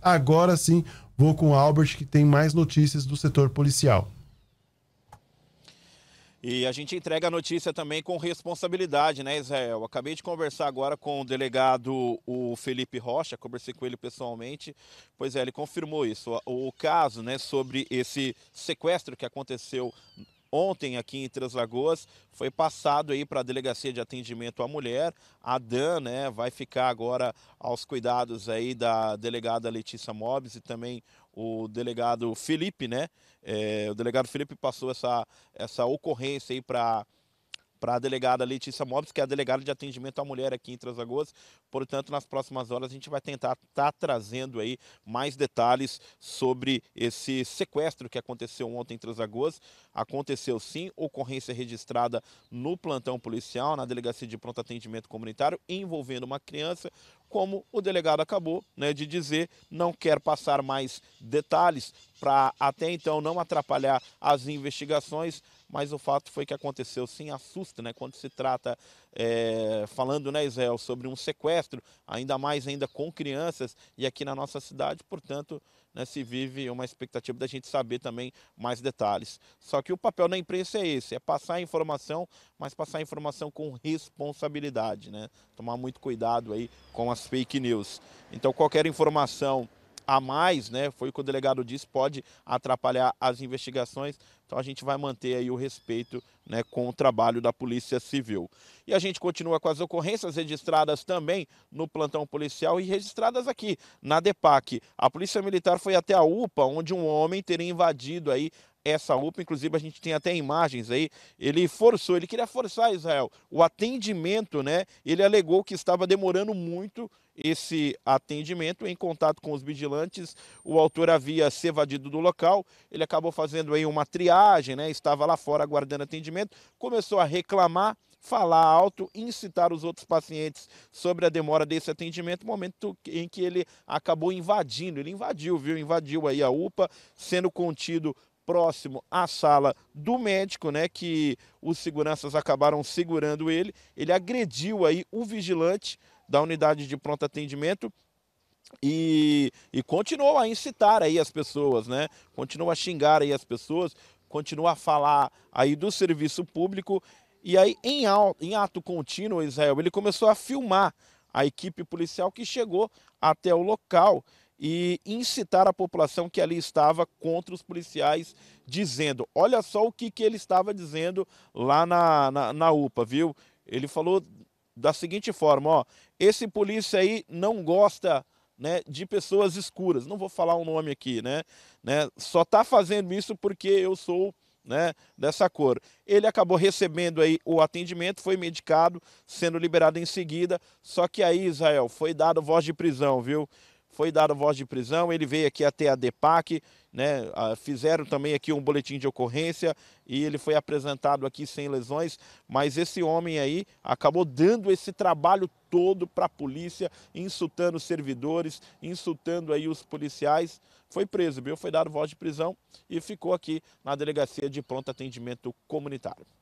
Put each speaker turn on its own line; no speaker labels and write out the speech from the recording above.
Agora sim, vou com o Albert, que tem mais notícias do setor policial. E a gente entrega a notícia também com responsabilidade, né, Israel? Acabei de conversar agora com o delegado o Felipe Rocha, conversei com ele pessoalmente. Pois é, ele confirmou isso. O caso, né, sobre esse sequestro que aconteceu Ontem, aqui em Três Lagoas, foi passado aí para a Delegacia de Atendimento à Mulher. A Dan né, vai ficar agora aos cuidados aí da delegada Letícia Mobs e também o delegado Felipe, né? É, o delegado Felipe passou essa, essa ocorrência aí para para a delegada Letícia Mobs, que é a delegada de atendimento à mulher aqui em Trasagoas. Portanto, nas próximas horas a gente vai tentar estar tá trazendo aí mais detalhes sobre esse sequestro que aconteceu ontem em Trasagoas. Aconteceu sim, ocorrência registrada no plantão policial, na delegacia de pronto atendimento comunitário, envolvendo uma criança como o delegado acabou né, de dizer, não quer passar mais detalhes para até então não atrapalhar as investigações mas o fato foi que aconteceu sim, assusta, né? Quando se trata, é, falando, né, Israel, sobre um sequestro, ainda mais ainda com crianças, e aqui na nossa cidade, portanto, né, se vive uma expectativa da gente saber também mais detalhes. Só que o papel da imprensa é esse, é passar a informação, mas passar a informação com responsabilidade, né? Tomar muito cuidado aí com as fake news. Então qualquer informação a mais, né? Foi o que o delegado disse, pode atrapalhar as investigações. Então a gente vai manter aí o respeito né, com o trabalho da Polícia Civil. E a gente continua com as ocorrências registradas também no plantão policial e registradas aqui na DEPAC. A Polícia Militar foi até a UPA, onde um homem teria invadido aí essa UPA, inclusive a gente tem até imagens aí, ele forçou, ele queria forçar Israel o atendimento, né? Ele alegou que estava demorando muito esse atendimento em contato com os vigilantes. O autor havia se evadido do local, ele acabou fazendo aí uma triagem, né? Estava lá fora aguardando atendimento, começou a reclamar, falar alto, incitar os outros pacientes sobre a demora desse atendimento, momento em que ele acabou invadindo, ele invadiu, viu? Invadiu aí a UPA, sendo contido próximo à sala do médico, né, que os seguranças acabaram segurando ele. Ele agrediu aí o vigilante da unidade de pronto atendimento e, e continuou a incitar aí as pessoas, né? Continuou a xingar aí as pessoas, continuou a falar aí do serviço público. E aí, em, em ato contínuo, Israel, ele começou a filmar a equipe policial que chegou até o local e incitar a população que ali estava contra os policiais, dizendo: olha só o que, que ele estava dizendo lá na, na, na UPA, viu? Ele falou da seguinte forma: ó, esse polícia aí não gosta. Né, de pessoas escuras, não vou falar o um nome aqui, né, né, só está fazendo isso porque eu sou né, dessa cor. Ele acabou recebendo aí o atendimento, foi medicado, sendo liberado em seguida, só que aí, Israel, foi dado voz de prisão, viu? foi dado voz de prisão, ele veio aqui até a DEPAC, né, fizeram também aqui um boletim de ocorrência e ele foi apresentado aqui sem lesões, mas esse homem aí acabou dando esse trabalho todo para a polícia, insultando os servidores, insultando aí os policiais, foi preso, viu? Foi dado voz de prisão e ficou aqui na delegacia de pronto atendimento comunitário.